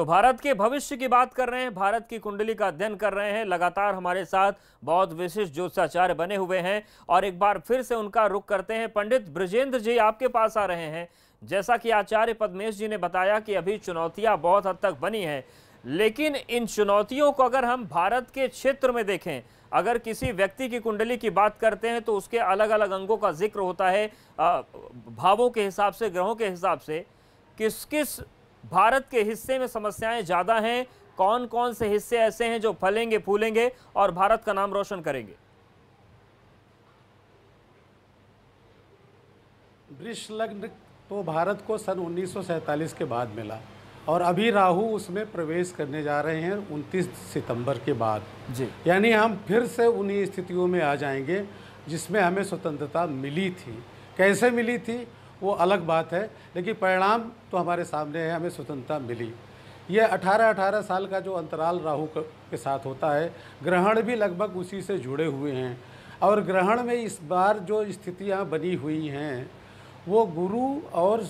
तो भारत के भविष्य की बात कर रहे हैं भारत की कुंडली का अध्ययन कर रहे हैं लगातार हमारे साथ बहुत विशिष्ट ज्योतिषाचार्य बने हुए हैं और एक बार फिर से उनका रुख करते हैं पंडित ब्रजेंद्र जी आपके पास आ रहे हैं जैसा कि आचार्य पद्मेश जी ने बताया कि अभी चुनौतियां बहुत हद तक बनी हैं लेकिन इन चुनौतियों को अगर हम भारत के क्षेत्र में देखें अगर किसी व्यक्ति की कुंडली की बात करते हैं तो उसके अलग अलग अंगों का जिक्र होता है भावों के हिसाब से ग्रहों के हिसाब से किस किस भारत के हिस्से में समस्याएं ज़्यादा हैं कौन कौन से हिस्से ऐसे हैं जो फलेंगे फूलेंगे और भारत का नाम रोशन करेंगे वृक्ष तो भारत को सन उन्नीस के बाद मिला और अभी राहु उसमें प्रवेश करने जा रहे हैं 29 सितंबर के बाद जी यानी हम फिर से उन्हीं स्थितियों में आ जाएंगे जिसमें हमें स्वतंत्रता मिली थी कैसे मिली थी वो अलग बात है लेकिन परिणाम तो हमारे सामने है हमें स्वतंत्रता मिली यह 18-18 साल का जो अंतराल राहु के साथ होता है ग्रहण भी लगभग उसी से जुड़े हुए हैं और ग्रहण में इस बार जो स्थितियाँ बनी हुई हैं वो गुरु और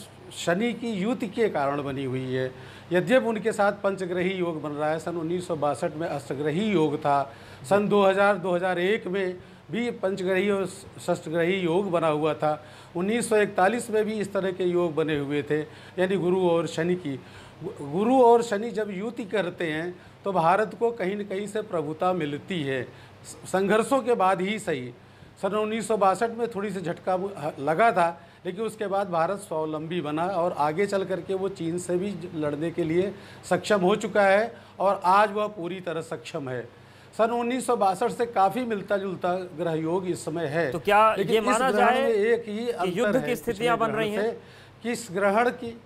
शनि की युति के कारण बनी हुई है यद्यप उनके साथ पंचग्रही योग बन रहा है सन उन्नीस में अष्टग्रही योग था सन 2000-2001 में भी पंचग्रही और षष्ठग्रही योग बना हुआ था 1941 में भी इस तरह के योग बने हुए थे यानी गुरु और शनि की गुरु और शनि जब युति करते हैं तो भारत को कहीं न कहीं से प्रभुता मिलती है संघर्षों के बाद ही सही सन उन्नीस में थोड़ी सी झटका लगा था लेकिन उसके बाद भारत स्वावलंबी बना और आगे चल करके वो चीन से भी लड़ने के लिए सक्षम हो चुका है और आज वह पूरी तरह सक्षम है सन उन्नीस से काफी मिलता जुलता ग्रह योग इस समय है तो क्या ये माना जाए एक ही युद्ध की स्थितियां बन रही है किस ग्रहण की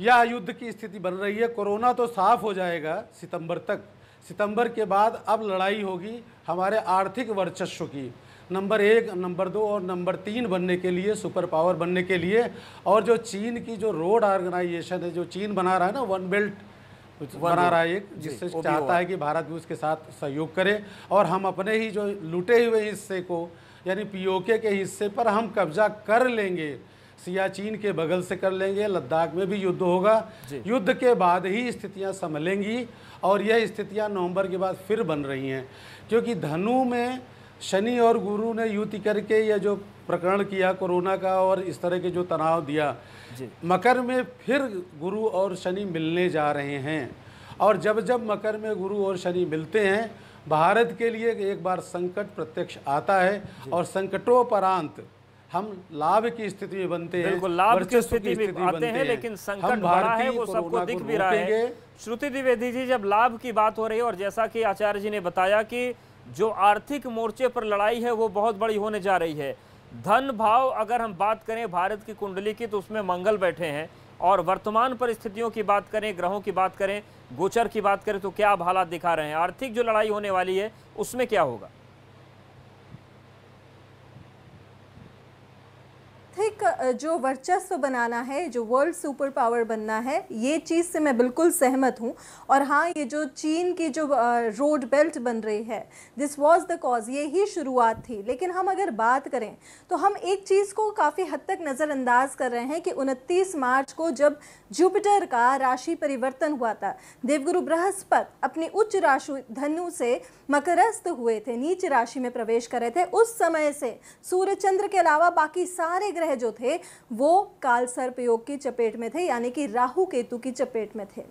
या युद्ध की स्थिति बन रही है कोरोना तो साफ हो जाएगा सितंबर तक सितंबर के बाद अब लड़ाई होगी हमारे आर्थिक वर्चस्व की नंबर एक नंबर दो और नंबर तीन बनने के लिए सुपर पावर बनने के लिए और जो चीन की जो रोड ऑर्गेनाइजेशन है जो चीन बना रहा है ना वन बेल्ट कुछ बना रहा है एक जिससे चाहता है कि भारत भी उसके साथ सहयोग करे और हम अपने ही जो लुटे हुए हिस्से को यानी पीओके के हिस्से पर हम कब्जा कर लेंगे सियाचीन के बगल से कर लेंगे लद्दाख में भी युद्ध होगा युद्ध के बाद ही स्थितियां संभलेंगी और यह स्थितियां नवंबर के बाद फिर बन रही हैं क्योंकि धनु में शनि और गुरु ने युति करके यह जो प्रकरण किया कोरोना का और इस तरह के जो तनाव दिया मकर में फिर गुरु और शनि मिलने जा रहे हैं और जब जब मकर में गुरु और शनि मिलते हैं भारत के लिए एक बार संकट प्रत्यक्ष आता है और संकटोपरांत हम लाभ की स्थिति में बनते हैं लाभ की स्थिति में आते हैं लेकिन संकट बड़ा है वो सबको दिख भी रहा है श्रुति द्विवेदी जी जब लाभ की बात हो रही है और जैसा कि आचार्य जी ने बताया कि जो आर्थिक मोर्चे पर लड़ाई है वो बहुत बड़ी होने जा रही है धन भाव अगर हम बात करें भारत की कुंडली की तो उसमें मंगल बैठे हैं और वर्तमान परिस्थितियों की बात करें ग्रहों की बात करें गोचर की बात करें तो क्या आप हालात दिखा रहे हैं आर्थिक जो लड़ाई होने वाली है उसमें क्या होगा जो वर्चस्व बनाना है जो वर्ल्ड सुपर पावर बनना है ये चीज़ से मैं बिल्कुल सहमत हूँ और हाँ ये जो चीन की जो रोड बेल्ट बन रही है दिस वॉज द कॉज ये ही शुरुआत थी लेकिन हम अगर बात करें तो हम एक चीज़ को काफ़ी हद तक नज़रअंदाज कर रहे हैं कि उनतीस मार्च को जब जुपिटर का राशि परिवर्तन हुआ था देवगुरु बृहस्पत अपनी उच्च राशि धनु से मकरस्थ हुए थे नीच राशि में प्रवेश कर रहे थे उस समय से सूर्य चंद्र के अलावा बाकी सारे ग्रह जो थे वो काल सर्पयोग की चपेट में थे यानी कि राहु केतु की चपेट में थे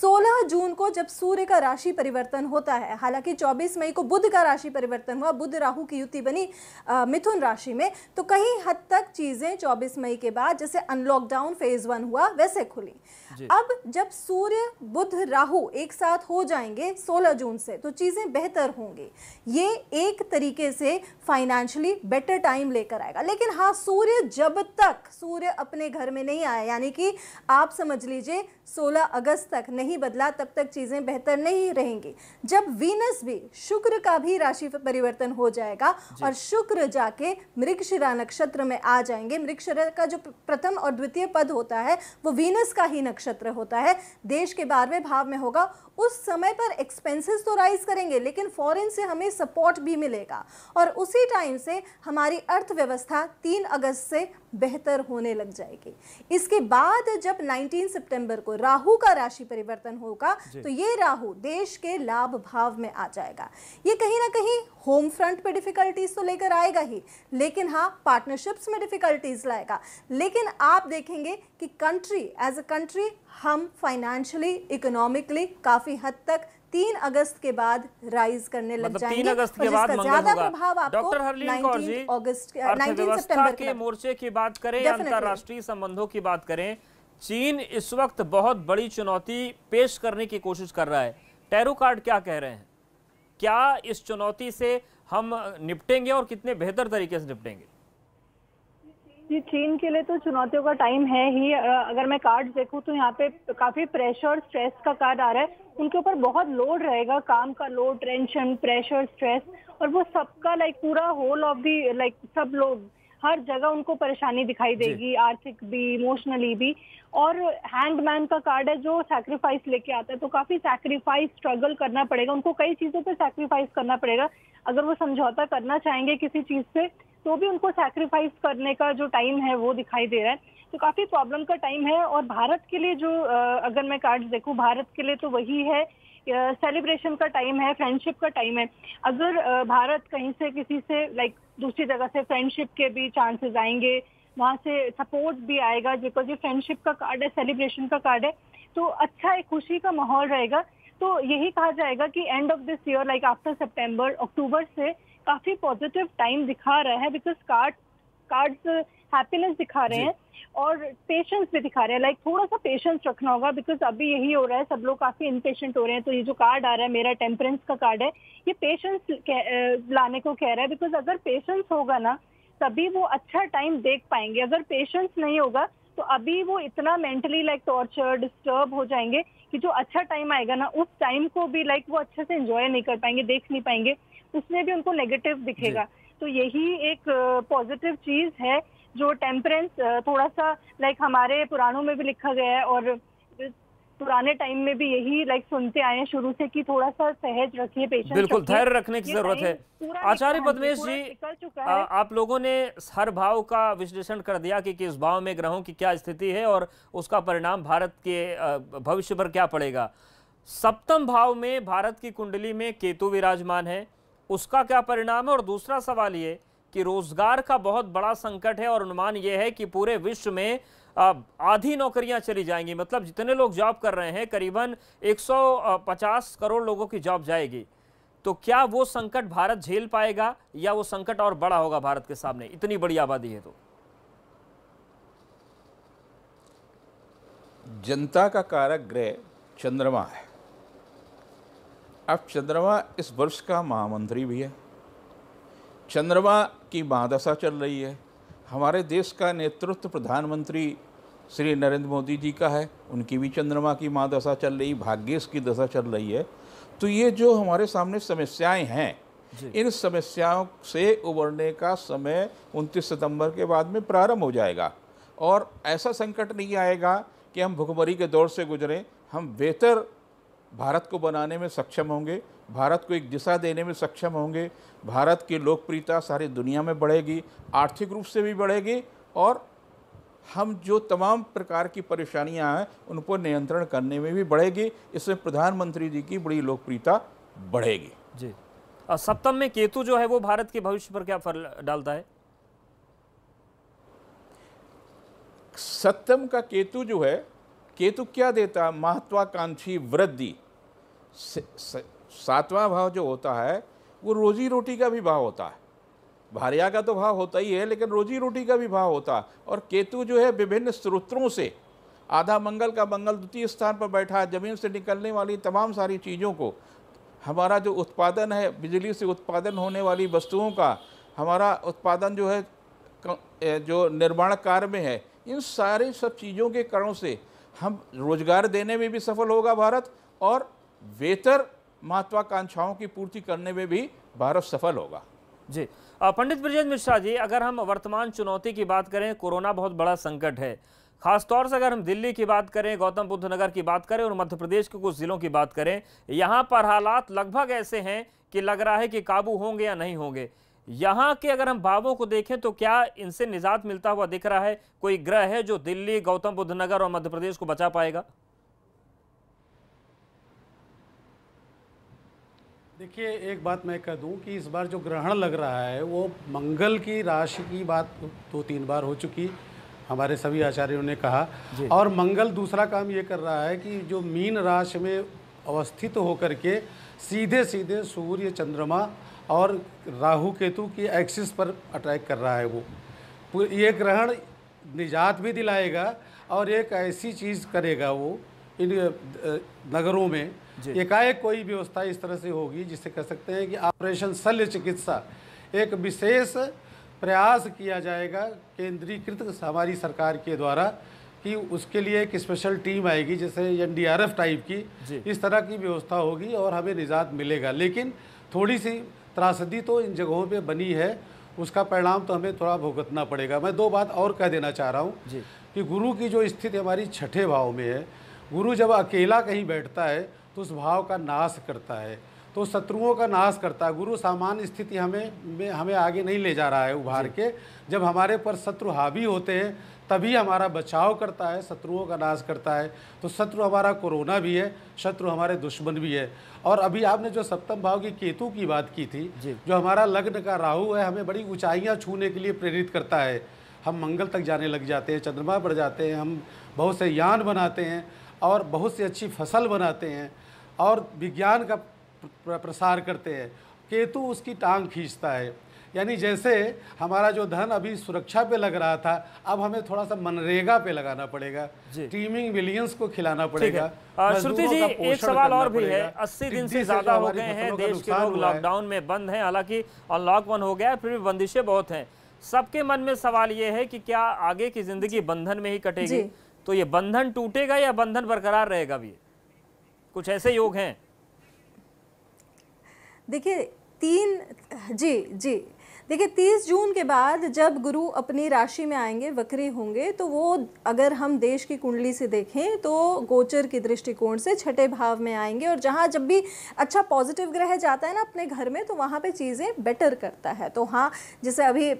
16 जून को जब सूर्य का राशि परिवर्तन होता है हालांकि 24 मई को बुध का राशि परिवर्तन हुआ बुध राहु की युति बनी आ, मिथुन राशि में तो कहीं हद तक चीज़ें 24 मई के बाद जैसे अनलॉकडाउन फेज वन हुआ वैसे खुली अब जब सूर्य बुध राहु एक साथ हो जाएंगे 16 जून से तो चीज़ें बेहतर होंगी ये एक तरीके से फाइनेंशियली बेटर टाइम लेकर आएगा लेकिन हाँ सूर्य जब तक सूर्य अपने घर में नहीं आया यानी कि आप समझ लीजिए 16 अगस्त तक नहीं बदला तब तक चीज़ें बेहतर नहीं रहेंगी जब वीनस भी शुक्र का भी राशि परिवर्तन हो जाएगा और शुक्र जाके मृगशिरा नक्षत्र में आ जाएंगे मृगशिरा का जो प्रथम और द्वितीय पद होता है वो वीनस का ही नक्षत्र होता है देश के बारहवें भाव में होगा उस समय पर एक्सपेंसेस तो राइज करेंगे लेकिन फॉरेन से हमें सपोर्ट भी मिलेगा और उसी टाइम से हमारी अर्थव्यवस्था तीन अगस्त से बेहतर होने लग जाएगी इसके बाद जब 19 सितंबर को राहु का राशि परिवर्तन होगा तो ये राहु देश के लाभ भाव में आ जाएगा ये कहीं ना कहीं होम फ्रंट पे डिफिकल्टीज तो लेकर आएगा ही लेकिन हाँ पार्टनरशिप्स में डिफिकल्टीज लाएगा लेकिन आप देखेंगे कि कंट्री एज अ कंट्री हम फाइनेंशियली इकोनॉमिकली काफ़ी हद तक तीन अगस्त के बाद राइज करने लग मतलब जाएंगे तीन अगस्त के बाद ज्यादा प्रभाव आपको अगस्त uh, अर्थव्यवस्था के मोर्चे की बात करें अंतरराष्ट्रीय संबंधों की बात करें चीन इस वक्त बहुत बड़ी चुनौती पेश करने की कोशिश कर रहा है टैरो कार्ड क्या कह रहे हैं क्या इस चुनौती से हम निपटेंगे और कितने बेहतर तरीके से निपटेंगे जी चीन के लिए तो चुनौतियों का टाइम है ही अगर मैं कार्ड देखूं तो यहाँ पे काफी प्रेशर स्ट्रेस का कार्ड आ रहा है उनके ऊपर बहुत लोड रहेगा काम का लोड टेंशन प्रेशर स्ट्रेस और वो सबका लाइक पूरा होल ऑफ दी लाइक सब लोग हर जगह उनको परेशानी दिखाई देगी आर्थिक भी इमोशनली भी और हैंडमैन का कार्ड है जो सैक्रिफाइस लेके आता है तो काफी सैक्रिफाइस स्ट्रगल करना पड़ेगा उनको कई चीजों पे सैक्रिफाइस करना पड़ेगा अगर वो समझौता करना चाहेंगे किसी चीज से तो भी उनको सैक्रिफाइस करने का जो टाइम है वो दिखाई दे रहा है तो काफी प्रॉब्लम का टाइम है और भारत के लिए जो अगर मैं कार्ड देखूँ भारत के लिए तो वही है सेलिब्रेशन का टाइम है फ्रेंडशिप का टाइम है अगर भारत कहीं से किसी से लाइक दूसरी जगह से फ्रेंडशिप के भी चांसेस आएंगे वहाँ से सपोर्ट भी आएगा बिकॉज ये फ्रेंडशिप का कार्ड है सेलिब्रेशन का कार्ड है तो अच्छा एक खुशी का माहौल रहेगा तो यही कहा जाएगा कि end of this year like after September October से काफी पॉजिटिव टाइम दिखा रहा है बिकॉज कार्ड कार्ड्स हैप्पीनेस दिखा रहे हैं और पेशेंस भी दिखा रहे हैं लाइक like, थोड़ा सा पेशेंस रखना होगा बिकॉज अभी यही हो रहा है सब लोग काफी इनपेशेंट हो रहे हैं तो ये जो कार्ड आ रहा है मेरा टेम्परेंस का कार्ड है ये पेशेंस लाने को कह रहा है बिकॉज अगर पेशेंस होगा ना तभी वो अच्छा टाइम देख पाएंगे अगर पेशेंस नहीं होगा तो अभी वो इतना मेंटली लाइक टॉर्चर डिस्टर्ब हो जाएंगे कि जो अच्छा टाइम आएगा ना उस टाइम को भी लाइक वो अच्छे से एंजॉय नहीं कर पाएंगे देख नहीं पाएंगे उसमें भी उनको नेगेटिव दिखेगा तो यही एक पॉजिटिव चीज है जो टेम्परेंस थोड़ा सा लाइक हमारे पुराणों में भी लिखा गया है और पुराने टाइम में भी यही लाइक सुनते आए हैं शुरू से कि थोड़ा सा सहज रखिए पेशेंट बिल्कुल धैर्य रखने की जरूरत है आचार्य पद्मेश जी आ, आप लोगों ने हर भाव का विश्लेषण कर दिया कि किस भाव में ग्रहों की क्या स्थिति है और उसका परिणाम भारत के भविष्य पर क्या पड़ेगा सप्तम भाव में भारत की कुंडली में केतु विराजमान है उसका क्या परिणाम है और दूसरा सवाल ये कि रोजगार का बहुत बड़ा संकट है और अनुमान यह है कि पूरे विश्व में आधी नौकरियां चली जाएंगी मतलब जितने लोग जॉब कर रहे हैं करीबन 150 करोड़ लोगों की जॉब जाएगी तो क्या वो संकट भारत झेल पाएगा या वो संकट और बड़ा होगा भारत के सामने इतनी बड़ी आबादी है तो जनता का कारक ग्रह चंद्रमा है अब चंद्रमा इस वर्ष का महामंत्री भी है चंद्रमा की महादशा चल रही है हमारे देश का नेतृत्व प्रधानमंत्री श्री नरेंद्र मोदी जी का है उनकी भी चंद्रमा की महादशा चल रही भाग्येश की दशा चल रही है तो ये जो हमारे सामने समस्याएं हैं इन समस्याओं से उबरने का समय 29 सितंबर के बाद में प्रारंभ हो जाएगा और ऐसा संकट नहीं आएगा कि हम भुखमरी के दौर से गुजरें हम बेहतर भारत को बनाने में सक्षम होंगे भारत को एक दिशा देने में सक्षम होंगे भारत की लोकप्रियता सारी दुनिया में बढ़ेगी आर्थिक रूप से भी बढ़ेगी और हम जो तमाम प्रकार की परेशानियां हैं उन पर नियंत्रण करने में भी बढ़ेगी इससे प्रधानमंत्री जी की बड़ी लोकप्रियता बढ़ेगी जी सप्तम में केतु जो है वो भारत के भविष्य पर क्या फल डालता है सप्तम का केतु जो है केतु क्या देता महत्वाकांक्षी वृद्धि सातवां भाव जो होता है वो रोजी रोटी का भी भाव होता है भारिया का तो भाव होता ही है लेकिन रोजी रोटी का भी भाव होता है और केतु जो है विभिन्न स्रोत्रों से आधा मंगल का मंगल द्वितीय स्थान पर बैठा है जमीन से निकलने वाली तमाम सारी चीज़ों को हमारा जो उत्पादन है बिजली से उत्पादन होने वाली वस्तुओं का हमारा उत्पादन जो है जो निर्माण कार्य में है इन सारे सब चीज़ों के कारणों से हम रोजगार देने में भी सफल होगा भारत और बेहतर महत्वाकांक्षाओं की पूर्ति करने में भी भारत सफल होगा जी पंडित ब्रजेंद्र मिश्रा जी अगर हम वर्तमान चुनौती की बात करें कोरोना बहुत बड़ा संकट है खासतौर से अगर हम दिल्ली की बात करें गौतम बुद्ध नगर की बात करें और मध्य प्रदेश के कुछ ज़िलों की बात करें यहाँ पर हालात लगभग ऐसे हैं कि लग रहा है कि काबू होंगे या नहीं होंगे यहाँ के अगर हम भावों को देखें तो क्या इनसे निजात मिलता हुआ दिख रहा है कोई ग्रह है जो दिल्ली गौतम बुद्ध नगर और मध्य प्रदेश को बचा पाएगा देखिए एक बात मैं कह दूं कि इस बार जो ग्रहण लग रहा है वो मंगल की राशि की बात दो तीन बार हो चुकी हमारे सभी आचार्यों ने कहा और मंगल दूसरा काम ये कर रहा है कि जो मीन राशि में अवस्थित होकर के सीधे सीधे सूर्य चंद्रमा और राहु केतु की एक्सिस पर अटैक कर रहा है वो ये ग्रहण निजात भी दिलाएगा और एक ऐसी चीज़ करेगा वो इन नगरों में एकाएक कोई व्यवस्था इस तरह से होगी जिससे कह सकते हैं कि ऑपरेशन शल्य चिकित्सा एक विशेष प्रयास किया जाएगा केंद्रीकृत हमारी सरकार के द्वारा कि उसके लिए एक स्पेशल टीम आएगी जैसे एनडीआरएफ टाइप की इस तरह की व्यवस्था होगी और हमें निजात मिलेगा लेकिन थोड़ी सी त्रासदी तो इन जगहों पे बनी है उसका परिणाम तो हमें थोड़ा भुगतना पड़ेगा मैं दो बात और कह देना चाह रहा हूँ कि गुरु की जो स्थिति हमारी छठे भाव में है गुरु जब अकेला कहीं बैठता है तो उस भाव का नाश करता है तो शत्रुओं का नाश करता है गुरु सामान्य स्थिति हमें में हमें आगे नहीं ले जा रहा है उभार के जब हमारे पर शत्रु हावी होते हैं तभी हमारा बचाव करता है शत्रुओं का नाश करता है तो शत्रु हमारा कोरोना भी है शत्रु हमारे दुश्मन भी है और अभी आपने जो सप्तम भाव की केतु की बात की थी जो हमारा लग्न का राहु है हमें बड़ी ऊंचाइयाँ छूने के लिए प्रेरित करता है हम मंगल तक जाने लग जाते हैं चंद्रमा पर जाते हैं हम बहुत से यान बनाते हैं और बहुत सी अच्छी फसल बनाते हैं और विज्ञान का प्रसार करते हैं केतु उसकी टांग खींचता है यानी जैसे हमारा जो धन अभी सुरक्षा पे लग रहा था अब हमें थोड़ा सा मनरेगा पे लगाना पड़ेगा टीमिंग विलियंस को खिलाना पड़ेगा श्रुति जी एक सवाल और भी है अस्सी दिन से ज्यादा हो गए हैं देश के लोग लॉकडाउन में बंद हैं हालांकि अनलॉक वन हो गया फिर भी बंदिशें बहुत हैं सबके मन में सवाल ये है कि क्या आगे की जिंदगी बंधन में ही कटेगी तो ये बंधन टूटेगा या बंधन बरकरार रहेगा भी कुछ ऐसे योग हैं देखिए तीन जी जी देखिए तीस जून के बाद जब गुरु अपनी राशि में आएंगे वक्री होंगे तो वो अगर हम देश की कुंडली से देखें तो गोचर के दृष्टिकोण से छठे भाव में आएंगे और जहाँ जब भी अच्छा पॉजिटिव ग्रह जाता है ना अपने घर में तो वहाँ पे चीज़ें बेटर करता है तो हाँ जैसे अभी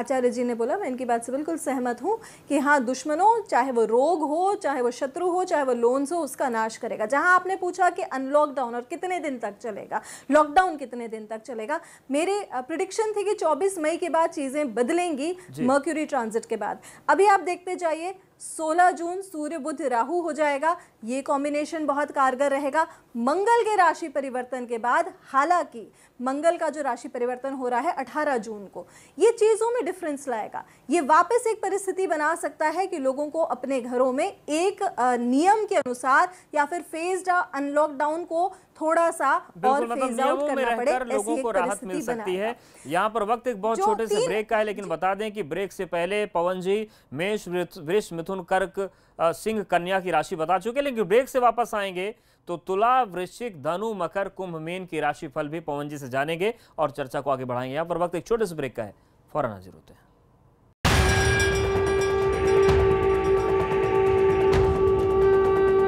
आचार्य जी ने बोला मैं इनकी बात से बिल्कुल सहमत हूँ कि हाँ दुश्मनों चाहे वो रोग हो चाहे वो शत्रु हो चाहे वो लोन्स हो उसका नाश करेगा जहाँ आपने पूछा कि अनलॉकडाउन और कितने दिन तक चलेगा लॉकडाउन कितने दिन तक चलेगा मेरी प्रिडिक्शन थी कि 24 मई के बाद चीज़ें बदलेंगी मर्क्यूरी ट्रांजिट के बाद अभी आप देखते जाइए 16 जून सूर्य बुध राहु हो जाएगा ये कॉम्बिनेशन बहुत कारगर रहेगा मंगल के राशि परिवर्तन के बाद हालांकि मंगल का जो राशि परिवर्तन हो रहा है 18 जून को ये चीज़ों में डिफरेंस लाएगा ये वापस एक परिस्थिति बना सकता है कि लोगों को अपने घरों में एक नियम के अनुसार या फिर फेज अनलॉकडाउन को थोड़ा सा और फेज मतलब आउट करना पड़े लोगों को राहत मिल सकती है यहाँ पर वक्त एक बहुत छोटे से ब्रेक का है लेकिन बता दें कि ब्रेक से पहले पवन जी मेष वृष मिथुन कर्क सिंह कन्या की राशि बता चुके लेकिन ब्रेक से वापस आएंगे तो तुला वृश्चिक धनु मकर कुंभ मेन की राशि फल भी पवन जी से जानेंगे और चर्चा को आगे बढ़ाएंगे यहाँ पर वक्त एक छोटे से ब्रेक का है फौरन हाजिर होते हैं